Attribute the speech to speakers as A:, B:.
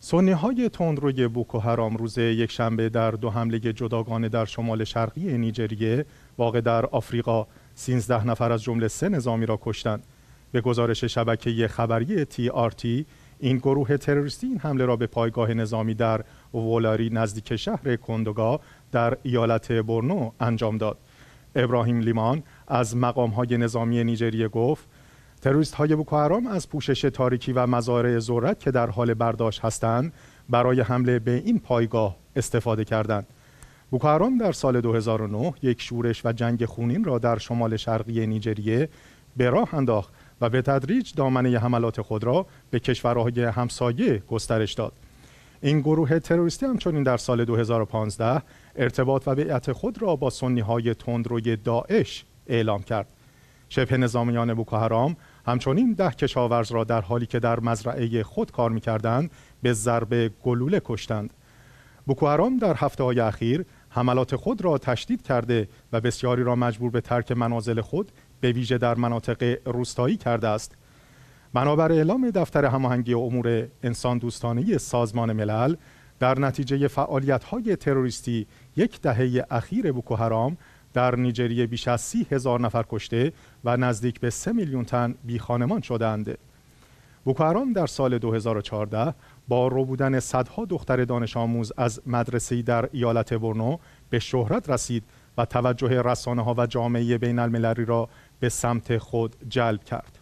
A: سنی های تندروی بوکو هرام روز شنبه در دو حمله جداگانه در شمال شرقی نیجریه واقع در آفریقا 13 نفر از جمله سه نظامی را کشتند. به گزارش شبکه خبری تی آر تی این گروه تروریستی این حمله را به پایگاه نظامی در وولاری، نزدیک شهر کندوگا در ایالت برنو انجام داد. ابراهیم لیمان از مقام های نظامی نیجریه گفت تروریست های بوکو از پوشش تاریکی و مزارع ذرت که در حال برداشت هستند برای حمله به این پایگاه استفاده کردند. بوکوهرام در سال 2009 یک شورش و جنگ خونین را در شمال شرقی نیجریه به راه انداخت و به تدریج دامنه حملات خود را به کشورهای همسایه گسترش داد. این گروه تروریستی همچنین در سال 2015 ارتباط و بیعت خود را با سنی های تندروی داعش اعلام کرد. شبه نظامیان بوکوهرام همچنین ده کشاورز را در حالی که در مزرعه خود کار میکردند به ضرب گلوله کشتند بوکوهرام در هفته اخیر حملات خود را تشدید کرده و بسیاری را مجبور به ترک منازل خود به ویژه در مناطق روستایی کرده است بنابر اعلام دفتر هماهنگی امور انسان دوستانه سازمان ملل در نتیجه فعالیت های تروریستی یک دهه اخیر بوکوهرام در نیجریه بیش از سی هزار نفر کشته و نزدیک به سه میلیون تن بی خانمان شدند. در سال 2014 با رو بودن صدها دختر دانش آموز از مدرسه در ایالت برنو به شهرت رسید و توجه رسانه ها و جامعه بین المللی را به سمت خود جلب کرد.